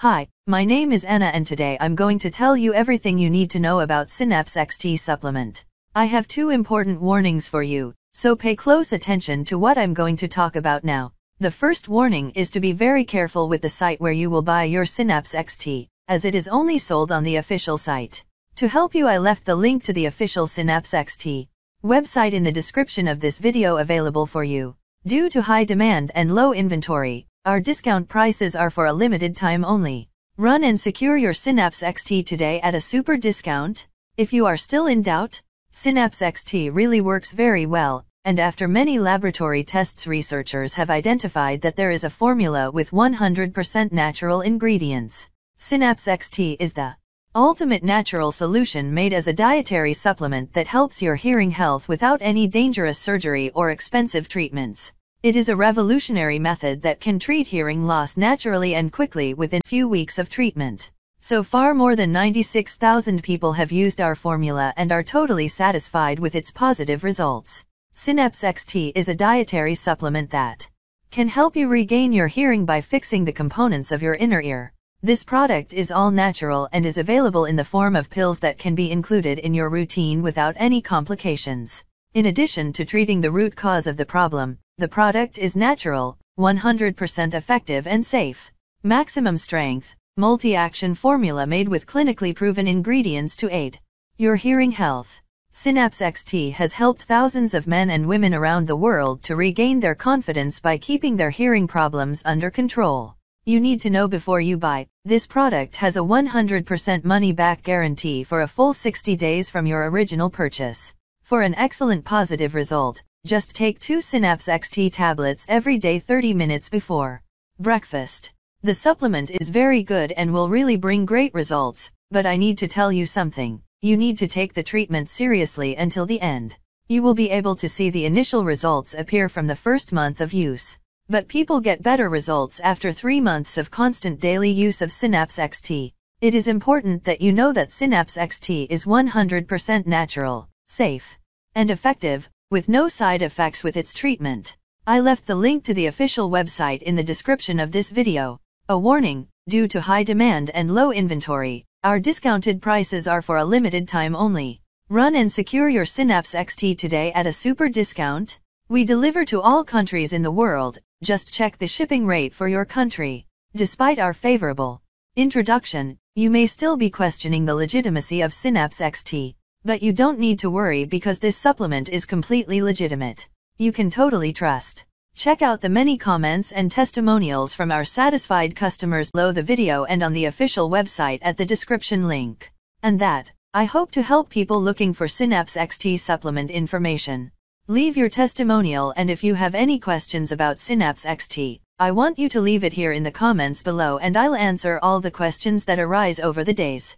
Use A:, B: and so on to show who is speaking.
A: Hi, my name is Anna and today I'm going to tell you everything you need to know about Synapse XT supplement. I have two important warnings for you, so pay close attention to what I'm going to talk about now. The first warning is to be very careful with the site where you will buy your Synapse XT, as it is only sold on the official site. To help you I left the link to the official Synapse XT website in the description of this video available for you. Due to high demand and low inventory, our discount prices are for a limited time only. Run and secure your Synapse XT today at a super discount. If you are still in doubt, Synapse XT really works very well, and after many laboratory tests, researchers have identified that there is a formula with 100% natural ingredients. Synapse XT is the ultimate natural solution made as a dietary supplement that helps your hearing health without any dangerous surgery or expensive treatments. It is a revolutionary method that can treat hearing loss naturally and quickly within few weeks of treatment. So far more than 96,000 people have used our formula and are totally satisfied with its positive results. Synapse XT is a dietary supplement that can help you regain your hearing by fixing the components of your inner ear. This product is all natural and is available in the form of pills that can be included in your routine without any complications. In addition to treating the root cause of the problem, the product is natural, 100% effective and safe. Maximum strength, multi-action formula made with clinically proven ingredients to aid your hearing health. Synapse XT has helped thousands of men and women around the world to regain their confidence by keeping their hearing problems under control. You need to know before you buy. This product has a 100% money back guarantee for a full 60 days from your original purchase. For an excellent positive result, just take two Synapse XT tablets every day 30 minutes before breakfast. The supplement is very good and will really bring great results, but I need to tell you something. You need to take the treatment seriously until the end. You will be able to see the initial results appear from the first month of use. But people get better results after three months of constant daily use of Synapse XT. It is important that you know that Synapse XT is 100% natural, safe, and effective, with no side effects with its treatment. I left the link to the official website in the description of this video. A warning, due to high demand and low inventory, our discounted prices are for a limited time only. Run and secure your Synapse XT today at a super discount. We deliver to all countries in the world, just check the shipping rate for your country. Despite our favorable introduction, you may still be questioning the legitimacy of Synapse XT. But you don't need to worry because this supplement is completely legitimate. You can totally trust. Check out the many comments and testimonials from our satisfied customers below the video and on the official website at the description link. And that, I hope to help people looking for Synapse XT supplement information. Leave your testimonial and if you have any questions about Synapse XT, I want you to leave it here in the comments below and I'll answer all the questions that arise over the days.